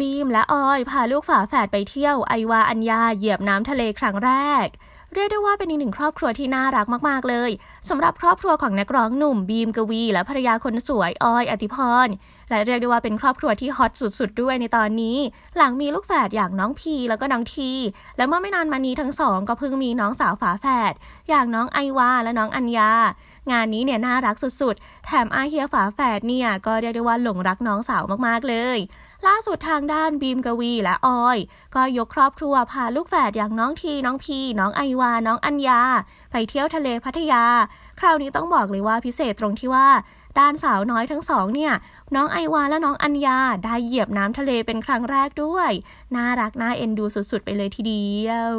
บีมและออยพาลูกฝาแฝดไปเที่ยวไอวาอัญญาเหยียบน้ำทะเลครั้งแรก เรียกได้ว่าเป็นอีกหนึ่งครอบครัวที่น่ารักมากๆเลยสำหรับครอบครัวของนักร้องหนุ่ม บีมกวี และภรรยาคนสวยออยอติพร และเรียกได้ว่าเป็นครอบครัวที่ฮอตสุด ๆ ด้วยในตอนนี้ หลังมีลูกแฝดอย่างน้องพีแล้วก็น้องที และเมื่อไม่นานมานี้ทั้งสองก็เพิ่งมีน้องสาวฝาแฝดอย่างน้องไอวาและน้องอัญญางานนี้เนี่ยน่ารักสุดๆ แถมอาเฮียฝาแฝดเนี่ย ก็เรียกได้ว่าหลงรักน้องสาวมากๆเลยล่าสุดทางด้านบีมกวีและออยก็ยกครอบครัวพาลูกแฝดอย่างน้องที น้องพีน้องไอวา น้องอัญญาไปเที่ยวทะเลพัทยา คราวนี้ต้องบอกเลยว่าพิเศษตรงที่ว่าด้านสาวน้อยทั้งสองเนี่ย น้องไอวาและน้องอัญญาได้เหยียบน้ำทะเลเป็นครั้งแรกด้วยน่ารักน่าเอ็นดูสุดๆ ไปเลยทีเดียว